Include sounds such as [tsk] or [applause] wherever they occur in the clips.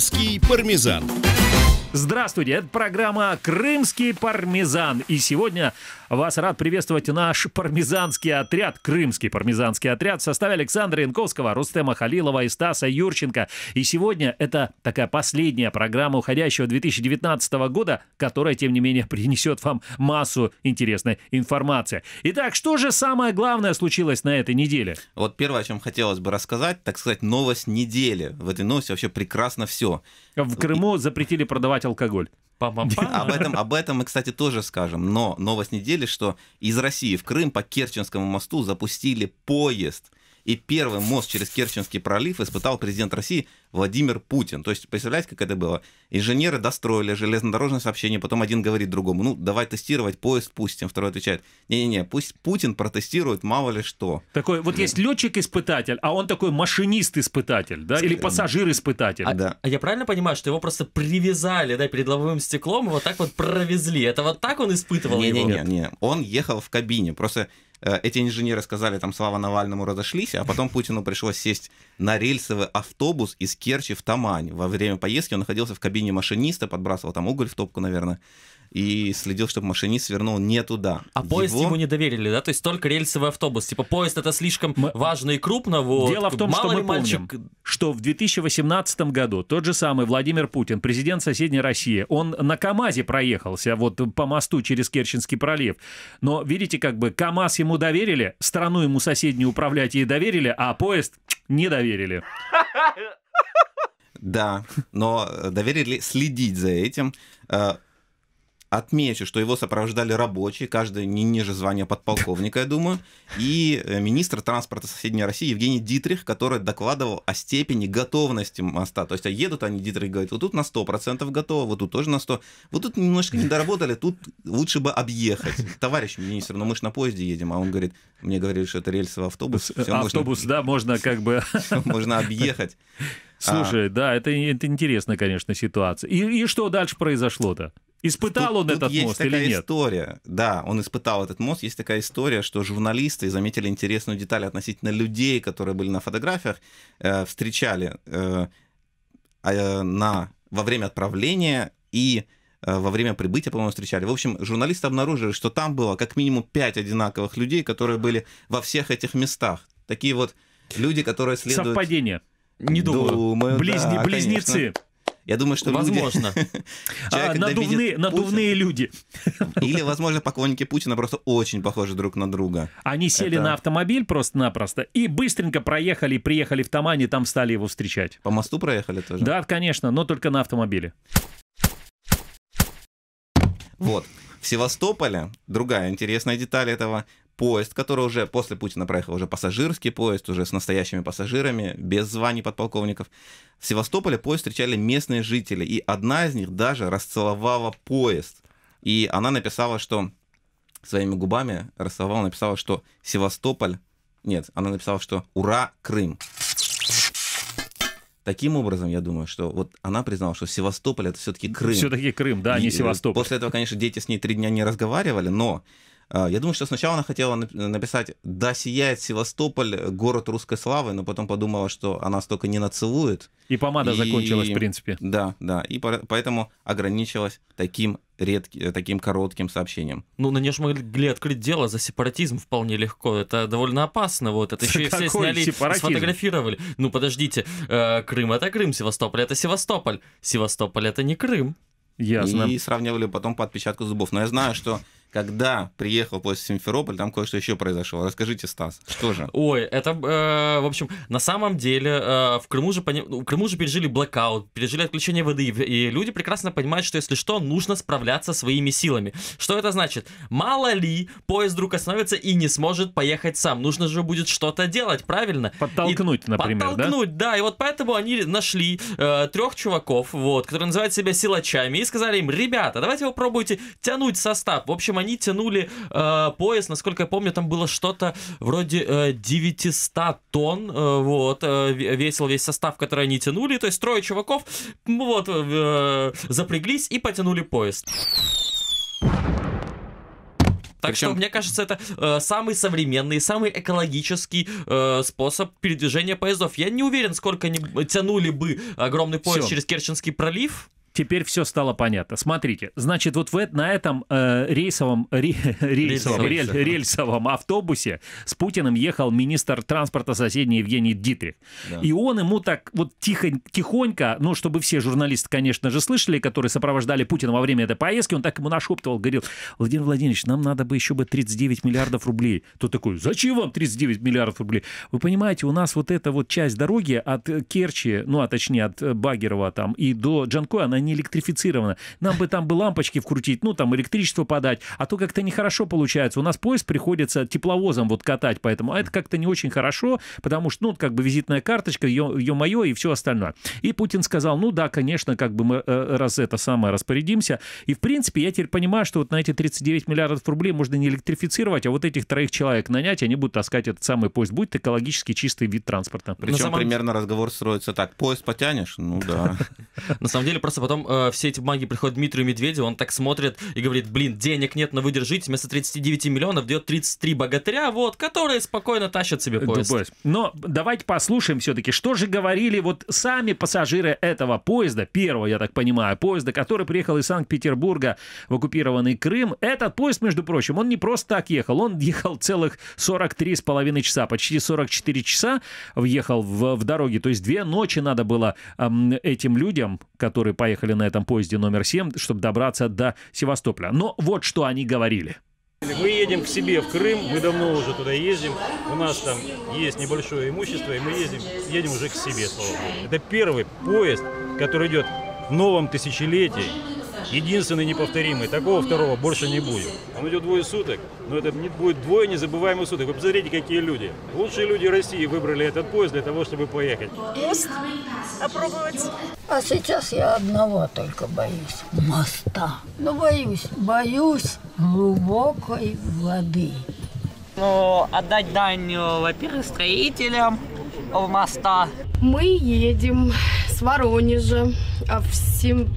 Римский пармезан. Здравствуйте, это программа «Крымский пармезан». И сегодня вас рад приветствовать наш пармезанский отряд, крымский пармезанский отряд в составе Александра Янковского, Рустема Халилова и Стаса Юрченко. И сегодня это такая последняя программа уходящего 2019 года, которая, тем не менее, [laughs] принесет вам массу интересной информации. Итак, что же самое главное случилось на этой неделе? Вот первое, о чем хотелось бы рассказать, так сказать, новость недели. В этой новости вообще прекрасно все. В Крыму запретили продавать алкоголь. Об этом, об этом мы, кстати, тоже скажем. Но новость недели, что из России в Крым по Керченскому мосту запустили поезд – и первый мост через Керченский пролив испытал президент России Владимир Путин. То есть, представляете, как это было? Инженеры достроили железнодорожное сообщение, потом один говорит другому, ну, давай тестировать, поезд пустим. Второй отвечает, не-не-не, пусть Путин протестирует, мало ли что. Такой, вот есть летчик-испытатель, а он такой машинист-испытатель, да, или э, пассажир-испытатель. А, да. а я правильно понимаю, что его просто привязали, да, перед лобовым стеклом, и вот так вот провезли? Это вот так он испытывал не, его? Не-не-не, он ехал в кабине, просто Э, эти инженеры сказали там слава Навальному, разошлись, а потом Путину пришлось сесть на рельсовый автобус из Керчи в Тамань. Во время поездки он находился в кабине машиниста, подбрасывал там уголь в топку, наверное и следил, чтобы машинист свернул не туда. А Его... поезд ему не доверили, да? То есть только рельсовый автобус. Типа поезд это слишком мы... важно и крупно. Вот. Дело в том, Мало что мы мальчик... помним, что в 2018 году тот же самый Владимир Путин, президент соседней России, он на КАМАЗе проехался вот по мосту через Керченский пролив. Но видите, как бы КАМАЗ ему доверили, страну ему соседнюю управлять ей доверили, а поезд [tsk] не доверили. Да, но доверили следить за этим. Э, Отмечу, что его сопровождали рабочие, каждый не ниже звания подполковника, я думаю, и э, министр транспорта соседней России Евгений Дитрих, который докладывал о степени готовности моста. То есть, «А едут они, Дитрих говорит, вот тут на 100% готово, вот тут тоже на 100%, вот тут немножко не доработали, тут лучше бы объехать. Товарищ министр, ну мы же на поезде едем, а он говорит, мне говорили, что это рельсовый автобус. Э, автобус, можно... да, можно как бы... [laughs] Можно объехать. Слушай, а... да, это, это интересная, конечно, ситуация. И, и что дальше произошло-то? Испытал тут, он тут этот есть мост такая или нет? история. Да, он испытал этот мост. Есть такая история, что журналисты заметили интересную деталь относительно людей, которые были на фотографиях, э, встречали э, а, э, на, во время отправления и э, во время прибытия, по-моему, встречали. В общем, журналисты обнаружили, что там было как минимум пять одинаковых людей, которые были во всех этих местах. Такие вот люди, которые следуют... Совпадение. Не думаю. думаю Близни... да, Близнецы. Конечно. Я думаю, что Возможно. [laughs] Люди... а, надувные, надувные люди. Или, возможно, поклонники Путина просто очень похожи друг на друга. Они сели Это... на автомобиль просто-напросто и быстренько проехали, приехали в Тамань, и там стали его встречать. По мосту проехали тоже? Да, конечно, но только на автомобиле. Вот. В Севастополе, другая интересная деталь этого поезд, который уже после Путина проехал, уже пассажирский поезд, уже с настоящими пассажирами, без званий подполковников. В Севастополе поезд встречали местные жители, и одна из них даже расцеловала поезд. И она написала, что своими губами расцеловала, написала, что Севастополь... Нет, она написала, что «Ура, Крым!» Таким образом, я думаю, что вот она признала, что Севастополь это все-таки Крым. Все-таки Крым, да, а не э, Севастополь. После этого, конечно, дети с ней три дня не разговаривали, но а, я думаю, что сначала она хотела написать «Да сияет Севастополь, город русской славы», но потом подумала, что она столько не нацелует. И помада и... закончилась, в принципе. Да, да. И поэтому ограничилась таким редким, таким коротким сообщением. Ну, на нее же могли открыть дело за сепаратизм вполне легко. Это довольно опасно. Вот это еще и все сняли, сепаратизм? сфотографировали. Ну, подождите, э, Крым это Крым, Севастополь это Севастополь. Севастополь это не Крым. Ясно. И сравнивали потом по отпечатку зубов. Но я знаю, что когда приехал после Симферополь, там кое-что еще произошло. Расскажите, Стас, что же? Ой, это, э, в общем, на самом деле э, в, Крыму же в Крыму же пережили блокаут, пережили отключение воды, и люди прекрасно понимают, что если что, нужно справляться своими силами. Что это значит? Мало ли, поезд вдруг остановится и не сможет поехать сам. Нужно же будет что-то делать, правильно? Подтолкнуть, и... например, Подтолкнуть, да? да. И вот поэтому они нашли э, трех чуваков, вот, которые называют себя силачами, и сказали им, ребята, давайте вы пробуйте тянуть состав. В общем, они тянули э, пояс, насколько я помню, там было что-то вроде э, 900 тонн, э, вот, э, весил весь состав, который они тянули, то есть трое чуваков, вот, э, запряглись и потянули поезд. Так Причем... что, мне кажется, это э, самый современный, самый экологический э, способ передвижения поездов. Я не уверен, сколько они тянули бы огромный поезд Всё. через Керченский пролив теперь все стало понятно. Смотрите, значит, вот в, на этом э, рейсовом, ре, [laughs] рейсовом, рельсовом. Рель, рельсовом автобусе с Путиным ехал министр транспорта соседний Евгений Дитрих. Да. И он ему так вот тихо, тихонько, ну, чтобы все журналисты, конечно же, слышали, которые сопровождали Путина во время этой поездки, он так ему нашептывал, говорил, Владимир Владимирович, нам надо бы еще бы 39 миллиардов рублей. Тот такой, зачем вам 39 миллиардов рублей? Вы понимаете, у нас вот эта вот часть дороги от Керчи, ну, а точнее от Багерова там и до Джанкоя, она не не электрифицировано. Нам бы там бы лампочки вкрутить, ну, там, электричество подать, а то как-то нехорошо получается. У нас поезд приходится тепловозом вот катать, поэтому а это как-то не очень хорошо, потому что, ну, как бы визитная карточка, ее мое и все остальное. И Путин сказал, ну, да, конечно, как бы мы э, раз это самое распорядимся. И, в принципе, я теперь понимаю, что вот на эти 39 миллиардов рублей можно не электрифицировать, а вот этих троих человек нанять, они будут таскать этот самый поезд. Будет экологически чистый вид транспорта. Ну, Причем самом... примерно разговор строится так. Поезд потянешь? Ну да. [laughs] На самом деле просто потом э, все эти бумаги приходят Дмитрию Медведеву, он так смотрит и говорит, блин, денег нет, но вы вместо 39 миллионов дает 33 богатыря, вот, которые спокойно тащат себе поезд. Но давайте послушаем все-таки, что же говорили вот сами пассажиры этого поезда, первого, я так понимаю, поезда, который приехал из Санкт-Петербурга в оккупированный Крым. Этот поезд, между прочим, он не просто так ехал, он ехал целых 43,5 часа, почти 44 часа въехал в, в дороге, то есть две ночи надо было эм, этим людям, которые поехали ехали на этом поезде номер 7, чтобы добраться до Севастополя. Но вот что они говорили. Мы едем к себе в Крым, мы давно уже туда ездим, у нас там есть небольшое имущество, и мы ездим, едем уже к себе, Это первый поезд, который идет в новом тысячелетии единственный неповторимый. Такого второго больше не будет. Он идет двое суток, но это не будет двое незабываемых суток. Вы посмотрите, какие люди. Лучшие люди России выбрали этот поезд для того, чтобы поехать. Поезд опробовать. А сейчас я одного только боюсь. Моста. Ну, боюсь, боюсь глубокой воды. Ну, отдать дань, э, во-первых, строителям моста. Мы едем с Воронежа а в 7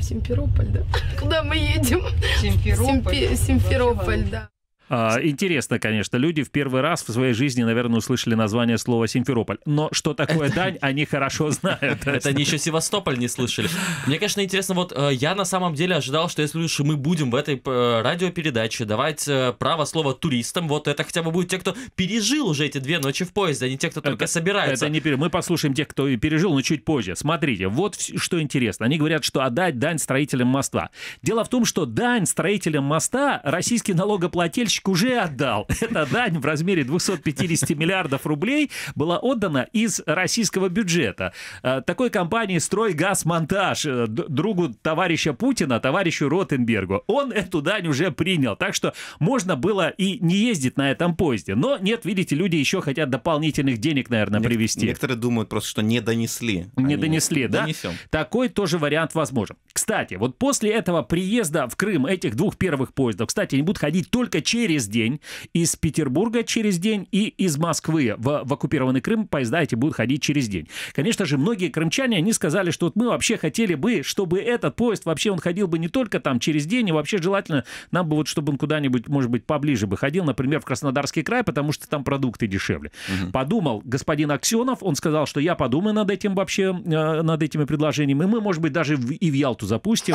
Симферополь, да? [laughs] Куда мы едем? Симферополь. Симферополь, да. А, интересно, конечно, люди в первый раз в своей жизни, наверное, услышали название слова Симферополь. Но что такое это... Дань, они хорошо знают. [laughs] Это они еще Севастополь не слышали. Мне, конечно, интересно, вот э, я на самом деле ожидал, что если уж мы будем в этой э, радиопередаче давать э, право слова туристам, вот это хотя бы будут те, кто пережил уже эти две ночи в поезде, а не те, кто только собирается. Это не пере... Мы послушаем тех, кто и пережил, но чуть позже. Смотрите, вот что интересно. Они говорят, что отдать дань строителям моста. Дело в том, что дань строителям моста российский налогоплательщик Ящик уже отдал. [laughs] Эта дань в размере 250 миллиардов рублей была отдана из российского бюджета. Э, такой компании «Стройгазмонтаж» э, другу товарища Путина, товарищу Ротенбергу. Он эту дань уже принял. Так что можно было и не ездить на этом поезде. Но нет, видите, люди еще хотят дополнительных денег, наверное, Нек- привести. Некоторые думают просто, что не донесли. Не донесли, да? Донесем. Такой тоже вариант возможен. Кстати, вот после этого приезда в Крым этих двух первых поездов, кстати, они будут ходить только через через день, из Петербурга через день и из Москвы в, в оккупированный Крым поезда эти будут ходить через день. Конечно же, многие крымчане, они сказали, что вот мы вообще хотели бы, чтобы этот поезд вообще он ходил бы не только там через день, и вообще желательно нам бы вот, чтобы он куда-нибудь, может быть, поближе бы ходил, например, в Краснодарский край, потому что там продукты дешевле. Угу. Подумал господин Аксенов, он сказал, что я подумаю над этим вообще, э, над этими предложениями, и мы, может быть, даже и в Ялту запустим.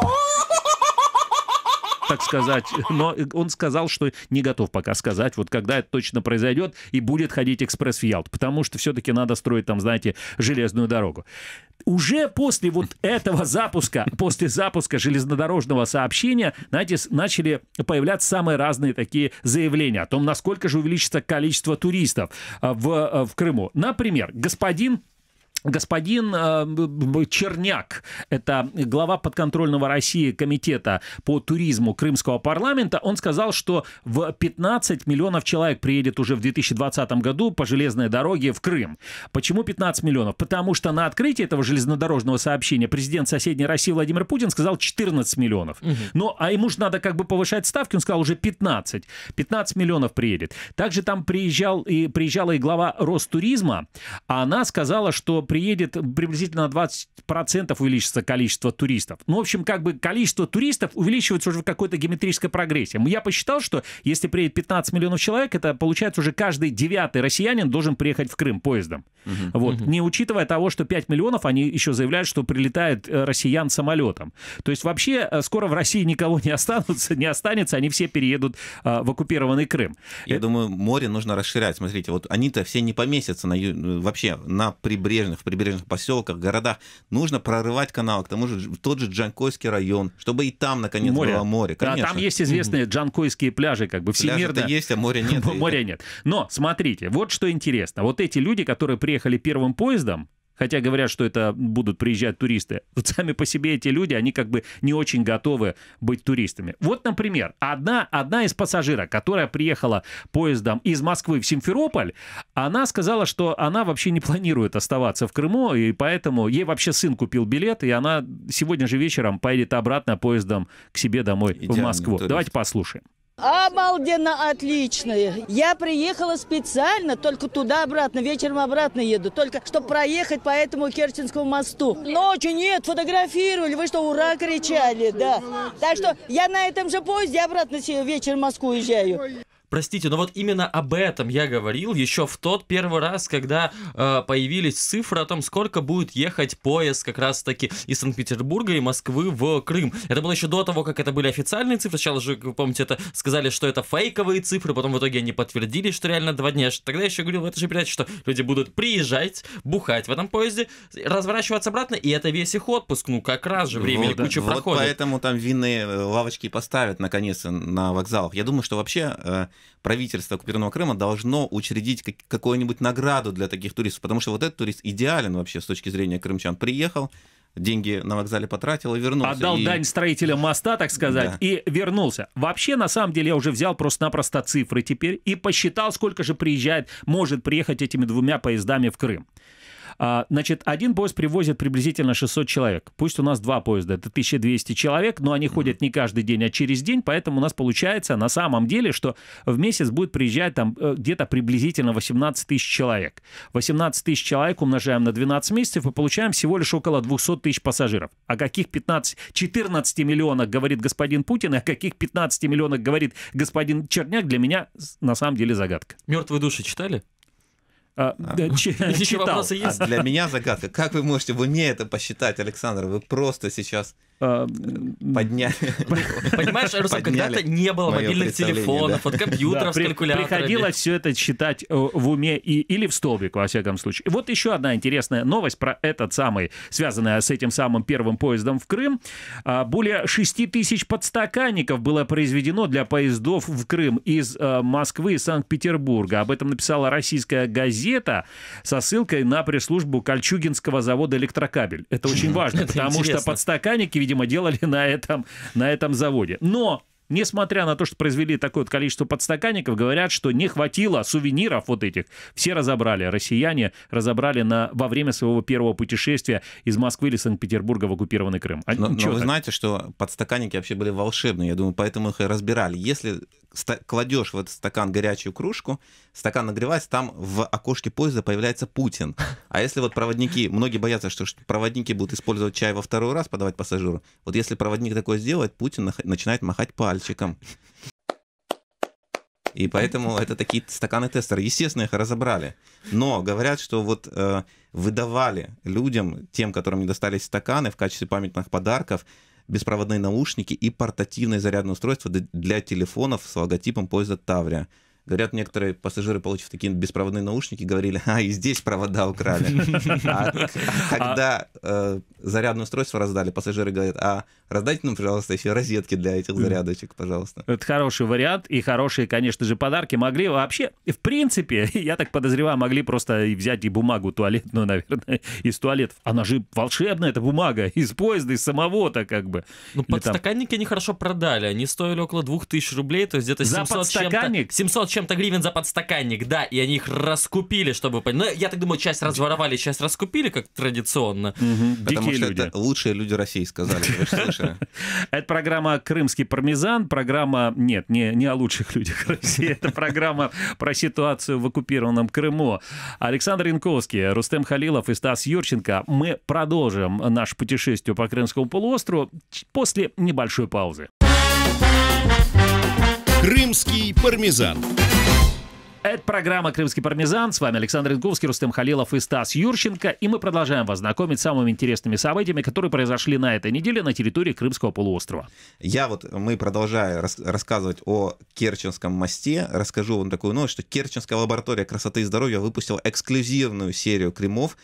Oh! [laughs] так сказать. Но он сказал, что не готов пока сказать, вот когда это точно произойдет, и будет ходить экспресс в Ялт, потому что все-таки надо строить там, знаете, железную дорогу. Уже после вот этого запуска, после запуска железнодорожного сообщения, знаете, начали появляться самые разные такие заявления о том, насколько же увеличится количество туристов а, в, а, в Крыму. Например, господин господин э, Черняк, это глава подконтрольного России комитета по туризму Крымского парламента, он сказал, что в 15 миллионов человек приедет уже в 2020 году по железной дороге в Крым. Почему 15 миллионов? Потому что на открытии этого железнодорожного сообщения президент соседней России Владимир Путин сказал 14 миллионов. Угу. Но, а ему же надо как бы повышать ставки, он сказал уже 15. 15 миллионов приедет. Также там приезжал и, приезжала и глава Ростуризма, а она сказала, что приедет приблизительно на 20% увеличится количество туристов. Ну, в общем, как бы количество туристов увеличивается уже в какой-то геометрической прогрессии. Я посчитал, что если приедет 15 миллионов человек, это получается уже каждый девятый россиянин должен приехать в Крым поездом. Угу, вот. угу. Не учитывая того, что 5 миллионов, они еще заявляют, что прилетают э, россиян самолетом. То есть вообще э, скоро в России никого не останутся, не останется, они все переедут а, в оккупированный Крым. Я это... думаю, море нужно расширять. Смотрите, вот они-то все не поместятся на, вообще на прибрежных в прибрежных поселках, городах. Нужно прорывать канал, к тому же тот же Джанкойский район, чтобы и там, наконец, море. было море. Конечно. Да, там есть известные Джанкойские пляжи, как бы всемирно. Пляжи есть, а моря нет. моря нет. Но смотрите, вот что интересно. Вот эти люди, которые приехали первым поездом, Хотя говорят, что это будут приезжать туристы. Вот сами по себе эти люди, они как бы не очень готовы быть туристами. Вот, например, одна, одна из пассажира, которая приехала поездом из Москвы в Симферополь, она сказала, что она вообще не планирует оставаться в Крыму, и поэтому ей вообще сын купил билет, и она сегодня же вечером поедет обратно поездом к себе домой Идеальный в Москву. Турист. Давайте послушаем. Обалденно отличные. Я приехала специально, только туда-обратно, вечером обратно еду, только чтобы проехать по этому Керченскому мосту. Ночью нет, фотографировали, вы что, ура кричали, да. Так что я на этом же поезде обратно вечером в Москву уезжаю. Простите, но вот именно об этом я говорил еще в тот первый раз, когда э, появились цифры о том, сколько будет ехать поезд как раз-таки из Санкт-Петербурга и Москвы в Крым. Это было еще до того, как это были официальные цифры. Сначала же, вы помните, это сказали, что это фейковые цифры, потом в итоге они подтвердили, что реально два дня. Тогда я еще говорил в этой же передаче, что люди будут приезжать, бухать в этом поезде, разворачиваться обратно, и это весь их отпуск. Ну, как раз же времени ну вот, куча вот проходит. поэтому там винные э, лавочки поставят наконец на вокзалах. Я думаю, что вообще... Э, правительство оккупированного Крыма должно учредить какую-нибудь награду для таких туристов, потому что вот этот турист идеален вообще с точки зрения крымчан. Приехал, деньги на вокзале потратил и вернулся. Отдал и... дань строителям моста, так сказать, да. и вернулся. Вообще, на самом деле, я уже взял просто-напросто цифры теперь и посчитал, сколько же приезжает, может приехать этими двумя поездами в Крым. А, значит, один поезд привозит приблизительно 600 человек. Пусть у нас два поезда, это 1200 человек, но они ходят не каждый день, а через день, поэтому у нас получается на самом деле, что в месяц будет приезжать там э, где-то приблизительно 18 тысяч человек. 18 тысяч человек умножаем на 12 месяцев и получаем всего лишь около 200 тысяч пассажиров. О каких 15, 14 миллионах говорит господин Путин, и о каких 15 миллионах говорит господин Черняк, для меня на самом деле загадка. «Мертвые души» читали? А, а. [laughs] Еще вопросы есть? А для меня загадка. Как вы можете в уме это посчитать, Александр? Вы просто сейчас Подняли. [laughs] Понимаешь, Руслан, когда-то не было мобильных телефонов, от компьютеров да, с калькуляторами. Приходилось все это читать э, в уме и, или в столбик, во всяком случае. вот еще одна интересная новость про этот самый, связанная с этим самым первым поездом в Крым. А, более 6 тысяч подстаканников было произведено для поездов в Крым из э, Москвы и Санкт-Петербурга. Об этом написала российская газета со ссылкой на пресс-службу Кольчугинского завода «Электрокабель». Это очень [laughs] важно, потому что подстаканники, видимо, делали на этом, на этом заводе. Но несмотря на то, что произвели такое вот количество подстаканников, говорят, что не хватило сувениров вот этих. Все разобрали, россияне разобрали на, во время своего первого путешествия из Москвы или Санкт-Петербурга в оккупированный Крым. А, но, но вы знаете, что подстаканники вообще были волшебные, я думаю, поэтому их и разбирали. Если кладешь в этот стакан горячую кружку, стакан нагревается, там в окошке поезда появляется Путин. А если вот проводники, многие боятся, что проводники будут использовать чай во второй раз, подавать пассажиру, вот если проводник такое сделает, Путин начинает махать пальцем пальчиком. И поэтому это такие стаканы тестера. Естественно, их разобрали. Но говорят, что вот э, выдавали людям, тем, которым не достались стаканы, в качестве памятных подарков, беспроводные наушники и портативное зарядное устройство для телефонов с логотипом поезда Таврия. Говорят, некоторые пассажиры, получив такие беспроводные наушники, говорили, а, и здесь провода украли. А [laughs] когда э, зарядное устройство раздали, пассажиры говорят, а, раздайте нам, пожалуйста, еще розетки для этих зарядочек, пожалуйста. Это хороший вариант, и хорошие, конечно же, подарки могли вообще, в принципе, [laughs] я так подозреваю, могли просто и взять и бумагу туалетную, наверное, [laughs] из туалетов. Она же волшебная, эта бумага, из поезда, из самого-то как бы. Ну, подстаканники они хорошо продали, они стоили около 2000 рублей, то есть где-то 700 чем-то. 700 чем чем-то гривен за подстаканник, да, и они их раскупили, чтобы... Но ну, я так думаю, часть разворовали, часть раскупили, как традиционно. Угу, Потому что люди. это лучшие люди России сказали, [laughs] Это программа «Крымский пармезан», программа... Нет, не, не о лучших людях России, [laughs] это программа про ситуацию в оккупированном Крыму. Александр Янковский, Рустем Халилов и Стас Юрченко. Мы продолжим наше путешествие по Крымскому полуострову после небольшой паузы. Крымский пармезан. Это программа «Крымский пармезан». С вами Александр Инковский, Рустем Халилов и Стас Юрченко. И мы продолжаем вас знакомить с самыми интересными событиями, которые произошли на этой неделе на территории Крымского полуострова. Я вот, мы продолжаем рас- рассказывать о Керченском мосте, расскажу вам такую новость, что Керченская лаборатория красоты и здоровья выпустила эксклюзивную серию кремов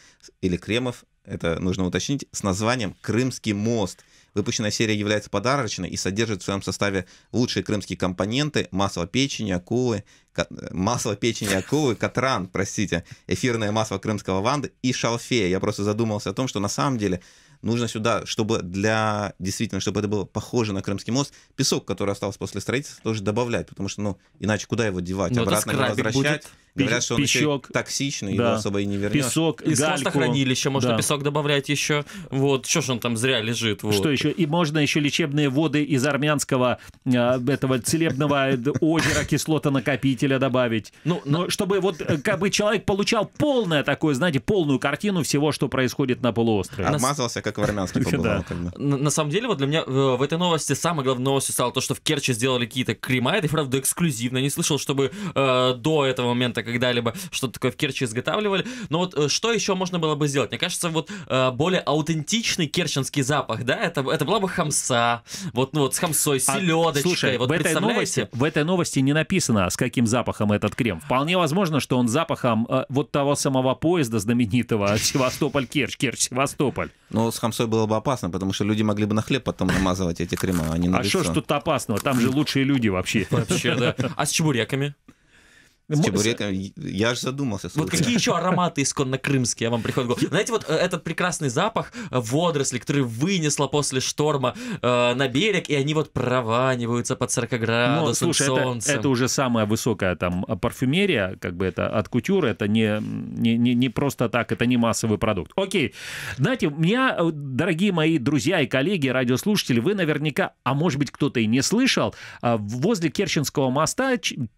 или кремов это нужно уточнить, с названием «Крымский мост». Выпущенная серия является подарочной и содержит в своем составе лучшие крымские компоненты, масло печени, акулы, ко- масло печени акулы, катран, простите, эфирное масло крымского ванды и шалфея. Я просто задумался о том, что на самом деле нужно сюда, чтобы для, действительно, чтобы это было похоже на Крымский мост, песок, который остался после строительства, тоже добавлять, потому что, ну, иначе куда его девать? Но ну, Обратно его возвращать. Будет Говорят, что он токсичный, да. его особо и не вернешь. Песок, Из гальку. хранилища можно да. песок добавлять еще. Вот, что ж он там зря лежит. Вот. Что еще? И можно еще лечебные воды из армянского а, этого целебного озера кислотонакопителя добавить. Ну, Но чтобы вот э, как бы человек получал полное такое, знаете, полную картину всего, что происходит на полуострове. Обмазался, как в армянский побывал. [laughs] На самом деле, вот для меня э, в этой новости самой главной новостью стало то, что в Керчи сделали какие-то крема. Это, правда, эксклюзивно. Не слышал, чтобы э, до этого момента когда-либо что-то такое в Керчи изготавливали. Но вот э, что еще можно было бы сделать? Мне кажется, вот э, более аутентичный керченский запах, да, это, это была бы хамса, вот, ну вот с хамсой, с селедочкой. А, слушай, вот в этой, новости, в этой новости не написано, с каким запахом этот крем. Вполне возможно, что он запахом э, вот того самого поезда знаменитого Севастополь-Керчь, [laughs] Керчь-Севастополь. Ну, с хамсой было бы опасно, потому что люди могли бы на хлеб потом намазывать эти крема, а не на А что ж тут опасного? Там же лучшие люди вообще. Вообще, да. А с чебуреками? С чебуреками. Я же задумался. Вот какие еще [laughs] ароматы исконно крымские, я вам приходит в голову. Знаете, вот э, этот прекрасный запах э, водорослей, который вынесла после шторма э, на берег, и они вот прованиваются под 40 градусов ну, слушай, солнцем. Это, это уже самая высокая там а, парфюмерия, как бы это от кутюр, это не, не, не, не просто так, это не массовый продукт. Окей. Знаете, меня, э, дорогие мои друзья и коллеги, радиослушатели, вы наверняка, а может быть кто-то и не слышал, а, возле Керченского моста,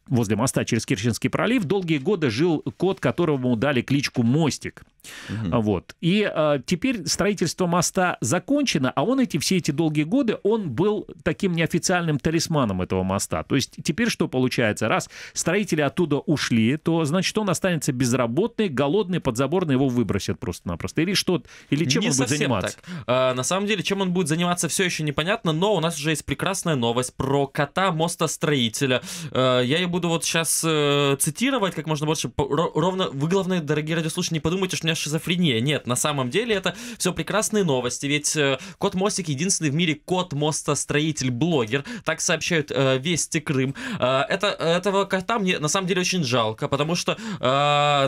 возле моста через Керченский Финский пролив долгие годы жил кот, которому дали кличку «Мостик». Угу. Вот. И э, теперь строительство моста закончено, а он эти все эти долгие годы, он был таким неофициальным талисманом этого моста. То есть теперь что получается? Раз строители оттуда ушли, то значит он останется безработный, голодный, подзаборный, его выбросят просто-напросто. Или что? Или чем Не он будет заниматься? Так. А, на самом деле, чем он будет заниматься, все еще непонятно, но у нас уже есть прекрасная новость про кота мостостроителя. А, я ее буду вот сейчас э, цитировать как можно больше. Ровно, вы, главное, дорогие радиослушатели, не подумайте, что у меня шизофрения. Нет, на самом деле это все прекрасные новости, ведь э, Кот Мостик единственный в мире кот-мостостроитель-блогер, так сообщают э, Вести Крым. Э, это, этого кота мне на самом деле очень жалко, потому что э,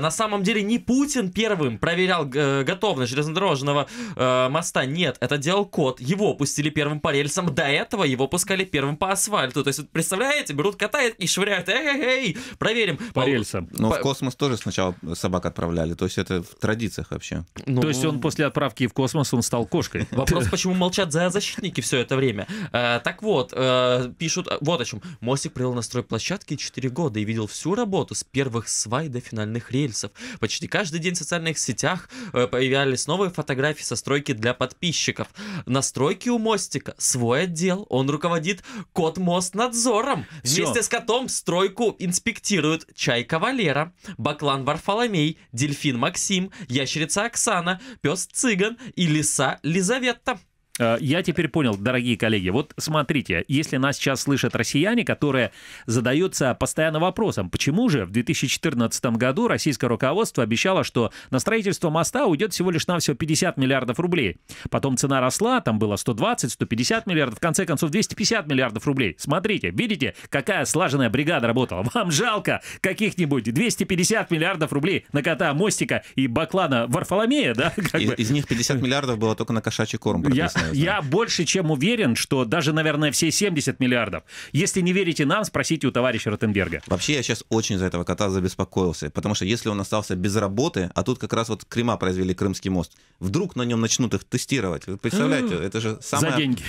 на самом деле не Путин первым проверял э, готовность железнодорожного э, моста, нет, это делал кот, его пустили первым по рельсам, до этого его пускали первым по асфальту, то есть, представляете, берут кота и швыряют, эй, эй, эй, проверим. По, ну, по рельсам. Но по... в космос тоже сначала собак отправляли, то есть это в традициях вообще. Ну, То есть он после отправки в космос он стал кошкой. [laughs] Вопрос, почему молчат за защитники все это время. Э, так вот, э, пишут э, вот о чем. Мостик провел на стройплощадке 4 года и видел всю работу с первых свай до финальных рельсов. Почти каждый день в социальных сетях появлялись новые фотографии со стройки для подписчиков. На стройке у мостика свой отдел. Он руководит кот мост надзором. Вместе с котом стройку инспектируют Чайка Валера, Баклан Варфоломей, Дельфин Максим, ящерица Оксана, пес Цыган и лиса Лизавета. Э, я теперь понял, дорогие коллеги, вот смотрите, если нас сейчас слышат россияне, которые задаются постоянно вопросом, почему же в 2014 году российское руководство обещало, что на строительство моста уйдет всего лишь на все 50 миллиардов рублей. Потом цена росла, там было 120, 150 миллиардов, в конце концов 250 миллиардов рублей. Смотрите, видите, какая слаженная бригада работала. Вам жалко каких-нибудь 250 миллиардов рублей на кота Мостика и Баклана Варфоломея, да? из, из них 50 миллиардов было только на кошачий корм. Я, я больше чем уверен, что даже, наверное, все 70 миллиардов. Если не верите нам, спросите у товарища Ротенберга. Вообще, я сейчас очень за этого кота забеспокоился, потому что если он остался без работы, а тут как раз вот Крыма произвели Крымский мост, вдруг на нем начнут их тестировать. Вы представляете, это же самое... [laughs] За ну, деньги.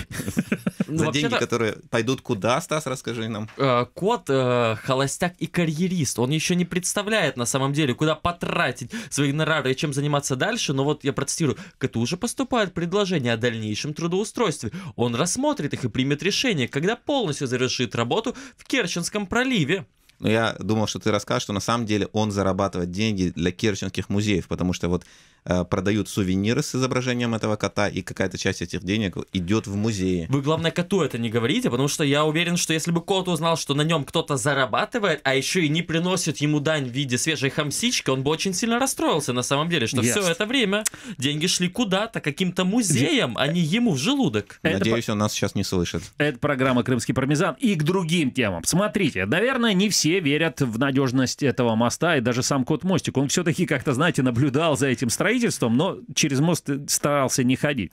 За деньги, которые пойдут куда, Стас, расскажи нам. Э, кот э, холостяк и карьерист. Он еще не представляет на самом деле, куда потратить свои норары и чем заниматься дальше, но вот я процитирую, коту уже поступают предложения о дальнейшем вашем трудоустройстве. Он рассмотрит их и примет решение, когда полностью завершит работу в Керченском проливе. Но я думал, что ты расскажешь, что на самом деле он зарабатывает деньги для керченских музеев, потому что вот э, продают сувениры с изображением этого кота, и какая-то часть этих денег идет в музеи. Вы, главное, коту это не говорите, потому что я уверен, что если бы кот узнал, что на нем кто-то зарабатывает, а еще и не приносит ему дань в виде свежей хамсички, он бы очень сильно расстроился на самом деле, что yes. все это время деньги шли куда-то, каким-то музеям, а не ему в желудок. Надеюсь, он нас сейчас не слышит. Это программа «Крымский пармезан» и к другим темам. Смотрите, наверное, не все все верят в надежность этого моста, и даже сам Кот Мостик. Он все-таки как-то, знаете, наблюдал за этим строительством, но через мост старался не ходить.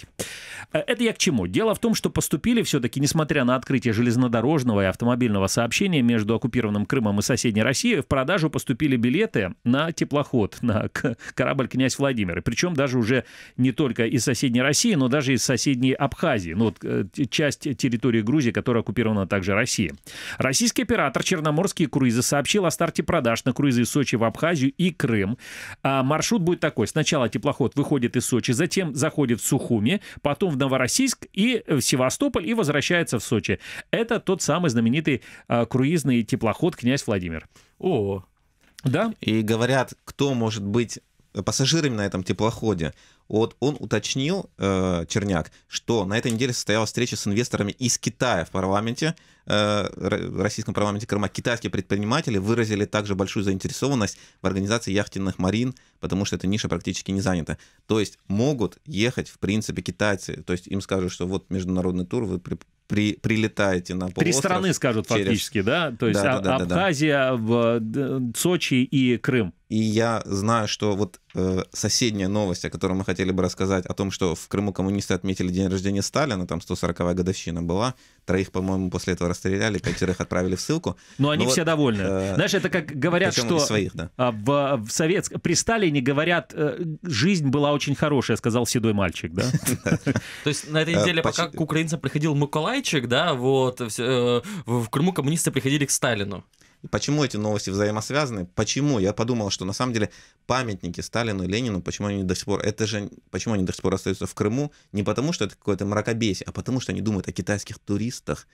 Э, это я к чему? Дело в том, что поступили все-таки, несмотря на открытие железнодорожного и автомобильного сообщения между оккупированным Крымом и соседней Россией, в продажу поступили билеты на теплоход, на корабль «Князь Владимир». причем даже уже не только из соседней России, но даже из соседней Абхазии. Ну, вот э, часть территории Грузии, которая оккупирована также Россией. Российский оператор «Черноморские круизы» круиза сообщил о старте продаж на круизы из Сочи в Абхазию и Крым. А маршрут будет такой. Сначала теплоход выходит из Сочи, затем заходит в Сухуми, потом в Новороссийск и в Севастополь и возвращается в Сочи. Это тот самый знаменитый а, круизный теплоход «Князь Владимир». О, да. И говорят, кто может быть пассажирами на этом теплоходе. Вот он уточнил, э, Черняк, что на этой неделе состоялась встреча с инвесторами из Китая в парламенте, в э, российском парламенте Крыма китайские предприниматели выразили также большую заинтересованность в организации яхтенных марин, потому что эта ниша практически не занята. То есть могут ехать, в принципе, китайцы. То есть им скажут, что вот международный тур, вы при, при, прилетаете на полуостров. Три страны, скажут через... фактически, да? То есть да, а да, да, Абхазия, да. Сочи и Крым. И я знаю, что вот э, соседняя новость, о которой мы хотели бы рассказать, о том, что в Крыму коммунисты отметили день рождения Сталина, там 140-я годовщина была, Троих, по-моему, после этого расстреляли, пятерых отправили в ссылку. Но, Но они ну вот, все довольны. Э, Знаешь, это как говорят, что своих, да. А, в, в Совет... при Сталине говорят, э, жизнь была очень хорошая, сказал седой мальчик, да? [laughs] То есть на этой неделе, э, пока к украинцам приходил Миколайчик, да, вот, э, в Крыму коммунисты приходили к Сталину. Почему эти новости взаимосвязаны? Почему? Я подумал, что на самом деле памятники Сталину и Ленину, почему они до сих пор, это же, почему они до сих пор остаются в Крыму? Не потому, что это какое-то мракобесие, а потому, что они думают о китайских туристах.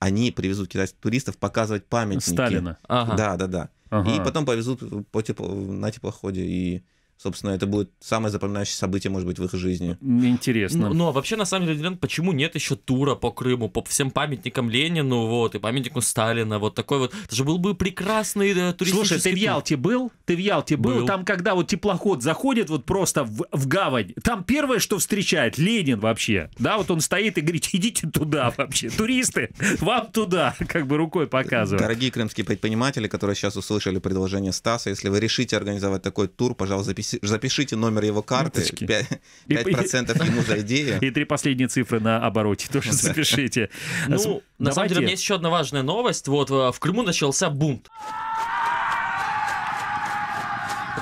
Они привезут китайских туристов показывать памятники. Сталина. Ага. Да, да, да. Ага. И потом повезут по тепло, на теплоходе и Собственно, это будет самое запоминающее событие, может быть, в их жизни. Интересно. ну, ну а вообще, на самом деле, почему нет еще тура по Крыму, по всем памятникам Ленину, вот, и памятнику Сталина, вот такой вот. Это же был бы прекрасный да, э, туристический... Слушай, ты в Ялте был? Ты в Ялте был? был? Там, когда вот теплоход заходит вот просто в, в гавань, там первое, что встречает, Ленин вообще. Да, вот он стоит и говорит, [laughs] идите туда вообще, туристы, вам туда, [laughs] как бы рукой показывает. Дорогие крымские предприниматели, которые сейчас услышали предложение Стаса, если вы решите организовать такой тур, пожалуйста, записывайте запишите, номер его карты, 5%, 5 ему за идею. [laughs] И три последние цифры на обороте тоже [laughs] запишите. Ну, на самом деле, у меня есть еще одна важная новость. Вот э, в Крыму начался бунт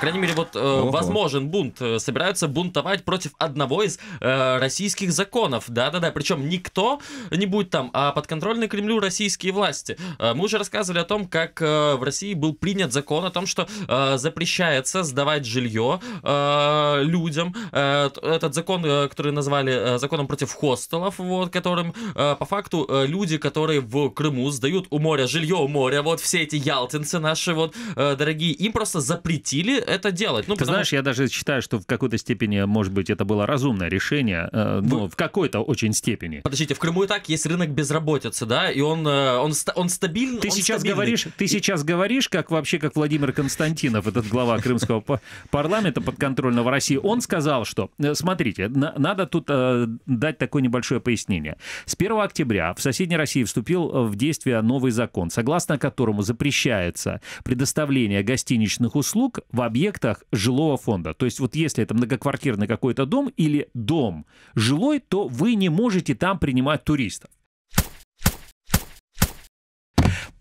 крайней мере, вот э, возможен бунт. Э, собираются бунтовать против одного из э, российских законов. Да-да-да, причем никто не будет там, а подконтрольны Кремлю российские власти. Э, мы уже рассказывали о том, как э, в России был принят закон о том, что э, запрещается сдавать жилье э, людям. Э, этот закон, э, который назвали э, законом против хостелов, вот, которым э, по факту э, люди, которые в Крыму сдают у моря жилье у моря, вот все эти ялтинцы наши, вот, э, дорогие, им просто запретили э, это делать. Ну, Ты потому... знаешь, я даже считаю, что в какой-то степени, может быть, это было разумное решение, э, ну, Вы... в какой-то очень степени. Подождите, в Крыму и так есть рынок безработицы, да, и он, э, он, он стабильный. Ты он сейчас стабильный. говоришь, ты и... сейчас говоришь, как вообще, как Владимир Константинов, этот глава крымского парламента подконтрольного России, он сказал, что, э, смотрите, надо тут э, дать такое небольшое пояснение. С 1 октября в соседней России вступил в действие новый закон, согласно которому запрещается предоставление гостиничных услуг в объект объектах жилого фонда. То есть вот если это многоквартирный какой-то дом или дом жилой, то вы не можете там принимать туристов.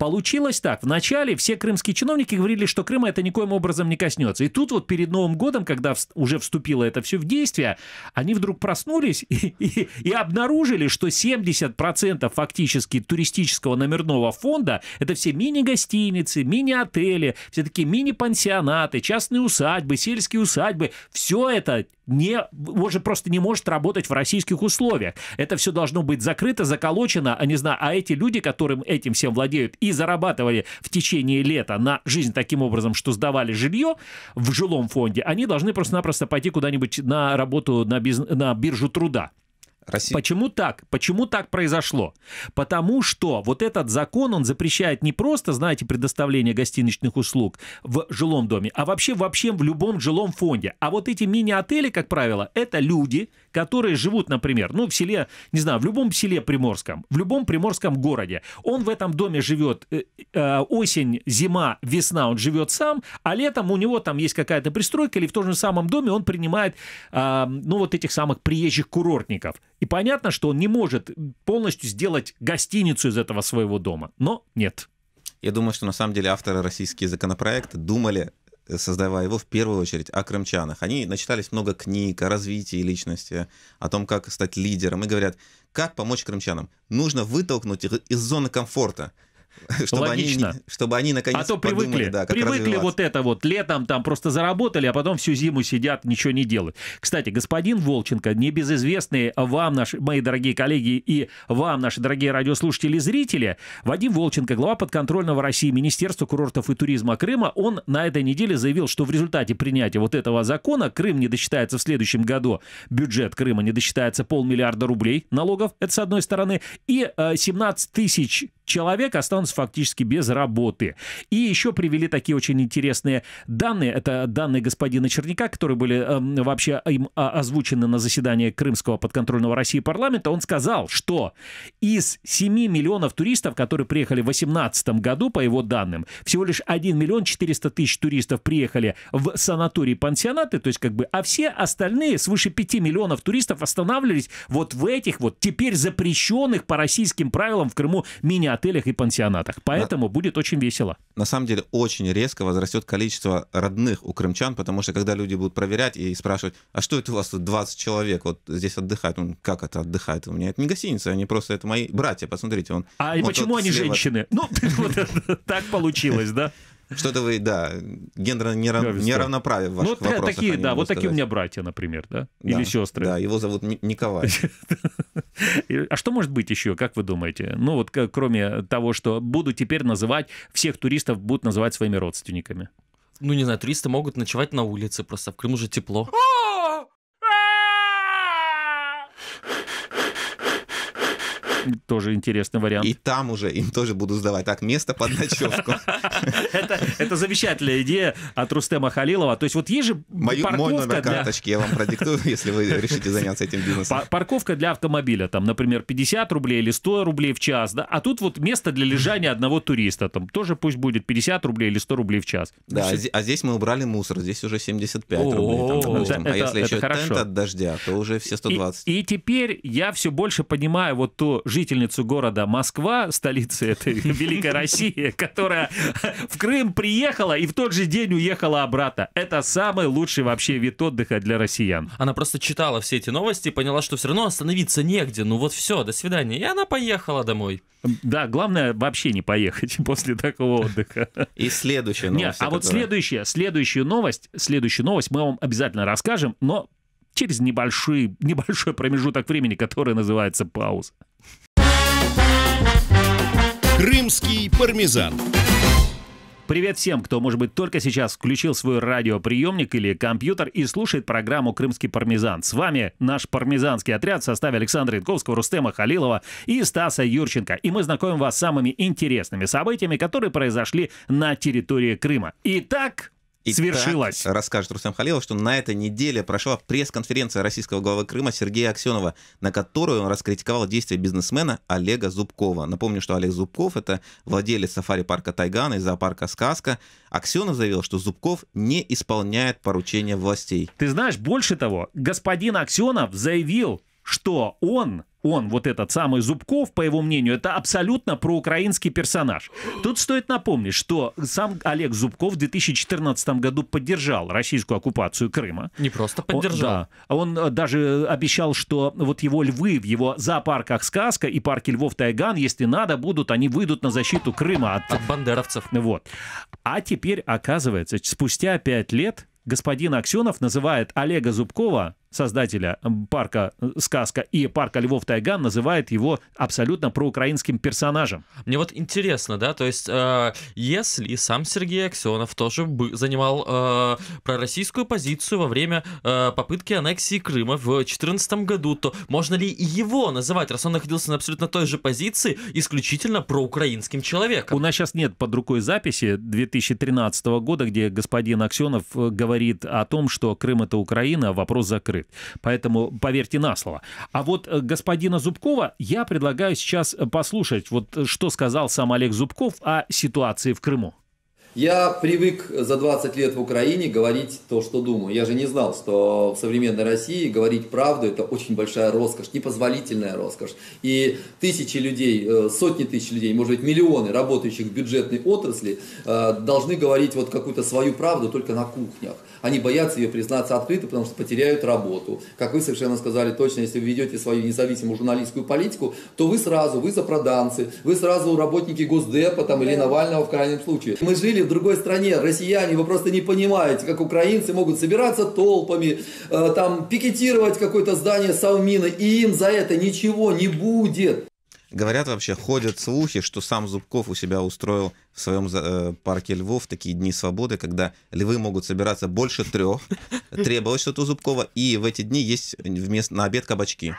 Получилось так. Вначале все крымские чиновники говорили, что Крыма это никоим образом не коснется. И тут вот перед Новым годом, когда уже вступило это все в действие, они вдруг проснулись и, и, и обнаружили, что 70% фактически туристического номерного фонда это все мини-гостиницы, мини-отели, все такие мини-пансионаты, частные усадьбы, сельские усадьбы. Все это не, уже просто не может работать в российских условиях. Это все должно быть закрыто, заколочено, а не знаю, а эти люди, которым этим всем владеют, и зарабатывали в течение лета на жизнь таким образом, что сдавали жилье в жилом фонде, они должны просто-напросто пойти куда-нибудь на работу на, биз... на биржу труда. Россия. Почему так? Почему так произошло? Потому что вот этот закон, он запрещает не просто, знаете, предоставление гостиничных услуг в жилом доме, а вообще вообще в любом жилом фонде. А вот эти мини-отели, как правило, это люди, которые живут, например, ну, в селе, не знаю, в любом селе приморском, в любом приморском городе. Он в этом доме живет э, э, осень, зима, весна, он живет сам, а летом у него там есть какая-то пристройка, или в том же самом доме он принимает, э, ну, вот этих самых приезжих курортников. И понятно, что он не может полностью сделать гостиницу из этого своего дома, но нет. Я думаю, что на самом деле авторы российские законопроекты думали создавая его в первую очередь о крымчанах. Они начитались много книг о развитии личности, о том, как стать лидером, и говорят, как помочь крымчанам. Нужно вытолкнуть их из зоны комфорта, [laughs] чтобы Логично. Они, чтобы они наконец А то подумали, привыкли, да, привыкли вот это вот, летом там просто заработали, а потом всю зиму сидят, ничего не делают. Кстати, господин Волченко, небезызвестный вам, наши, мои дорогие коллеги, и вам, наши дорогие радиослушатели и зрители, Вадим Волченко, глава подконтрольного России Министерства курортов и туризма Крыма, он на этой неделе заявил, что в результате принятия вот этого закона Крым не досчитается в следующем году, бюджет Крыма не досчитается полмиллиарда рублей налогов, это с одной стороны, и 17 э, тысяч человек останутся фактически без работы. И еще привели такие очень интересные данные. Это данные господина Черняка, которые были эм, э, вообще им а, озвучены на заседании Крымского подконтрольного России парламента. Он сказал, что из 7 миллионов туристов, которые приехали в 2018 году, по его данным, всего лишь 1 миллион 400 тысяч туристов приехали в санатории пансионаты, то есть как бы, а все остальные, свыше 5 миллионов туристов останавливались вот в этих вот теперь запрещенных по российским правилам в Крыму меня отелях и пансионатах. Поэтому да. будет очень весело. На самом деле очень резко возрастет количество родных у крымчан, потому что когда люди будут проверять и спрашивать, а что это у вас тут 20 человек вот здесь отдыхает? Он, как это отдыхает? У меня это не гостиница, они просто, это мои братья, посмотрите. Он, а он почему они слева... женщины? Ну, [laughs] так получилось, да? Что-то вы, да, гендерное нерав... неравноправие в ваших ну, вот вопросах. Такие, да, вот такие у меня братья, например, да? да Или сестры. Да, его зовут Николай. [laughs] А что может быть еще, как вы думаете? Ну вот кроме того, что буду теперь называть, всех туристов будут называть своими родственниками. Ну не знаю, туристы могут ночевать на улице просто, в Крыму же тепло. А! тоже интересный вариант. И там уже им тоже буду сдавать. Так, место под ночевку. Это замечательная идея от Рустема Халилова. То есть вот есть же Мой номер карточки я вам продиктую, [laughs] если вы решите заняться этим бизнесом. Парковка для автомобиля, там, например, 50 рублей или 100 рублей в час, да, а тут вот место для лежания одного туриста, там тоже пусть будет 50 рублей или 100 рублей в час. Да, а, а здесь мы убрали мусор, здесь уже 75 рублей, А если еще тент от дождя, то уже все 120. И теперь я все больше понимаю вот то жизнь жительницу города Москва, столицы этой [laughs] великой России, которая в Крым приехала и в тот же день уехала обратно. Это самый лучший вообще вид отдыха для россиян. Она просто читала все эти новости и поняла, что все равно остановиться негде. Ну вот все, до свидания. И она поехала домой. Да, главное вообще не поехать [laughs] после такого отдыха. И следующая новость. Нет, а вот следующая, следующую новость, следующую новость мы вам обязательно расскажем, но через небольшой, небольшой промежуток времени, который называется пауза. Крымский пармезан. Привет всем, кто, может быть, только сейчас включил свой радиоприемник или компьютер и слушает программу «Крымский пармезан». С вами наш пармезанский отряд в составе Александра Янковского, Рустема Халилова и Стаса Юрченко. И мы знакомим вас с самыми интересными событиями, которые произошли на территории Крыма. Итак, и свершилось. Так, расскажет Рустам Халилов, что на этой неделе прошла пресс-конференция российского главы Крыма Сергея Аксенова, на которую он раскритиковал действия бизнесмена Олега Зубкова. Напомню, что Олег Зубков — это владелец сафари-парка Тайган и зоопарка «Сказка». Аксенов заявил, что Зубков не исполняет поручения властей. Ты знаешь, больше того, господин Аксенов заявил что он он, вот этот самый Зубков, по его мнению, это абсолютно проукраинский персонаж. Тут стоит напомнить, что сам Олег Зубков в 2014 году поддержал российскую оккупацию Крыма. Не просто поддержал. Он, да, он э, даже обещал, что вот его львы в его зоопарках «Сказка» и парке львов «Тайган», если надо, будут, они выйдут на защиту Крыма от... От бандеровцев. Вот. А теперь, оказывается, спустя пять лет господин Аксенов называет Олега Зубкова создателя парка э, «Сказка» и парка «Львов Тайган» называет его абсолютно проукраинским персонажем. Мне вот интересно, да, то есть э, если сам Сергей Аксенов тоже бы занимал э, пророссийскую позицию во время э, попытки аннексии Крыма в 2014 году, то можно ли его называть, раз он находился на абсолютно той же позиции, исключительно проукраинским человеком? У нас сейчас нет под рукой записи 2013 года, где господин Аксенов э, говорит о том, что Крым — это Украина, а вопрос закрыт закрыт. Поэтому поверьте на слово. А вот э, господина Зубкова я предлагаю сейчас э, послушать, вот э, что сказал сам Олег Зубков о ситуации в Крыму. Я привык за 20 лет в Украине говорить то, что думаю. Я же не знал, что в современной России говорить правду – это очень большая роскошь, непозволительная роскошь. И тысячи людей, сотни тысяч людей, может быть, миллионы работающих в бюджетной отрасли должны говорить вот какую-то свою правду только на кухнях. Они боятся ее признаться открыто, потому что потеряют работу. Как вы совершенно сказали точно, если вы ведете свою независимую журналистскую политику, то вы сразу, вы запроданцы, вы сразу работники Госдепа там, или Навального в крайнем случае. Мы жили в другой стране, россияне, вы просто не понимаете, как украинцы могут собираться толпами, э, там пикетировать какое-то здание Саумина, и им за это ничего не будет. Говорят вообще, ходят слухи, что сам Зубков у себя устроил в своем э, парке львов такие дни свободы, когда львы могут собираться больше трех. Требовалось что-то у Зубкова, и в эти дни есть вместо, на обед кабачки.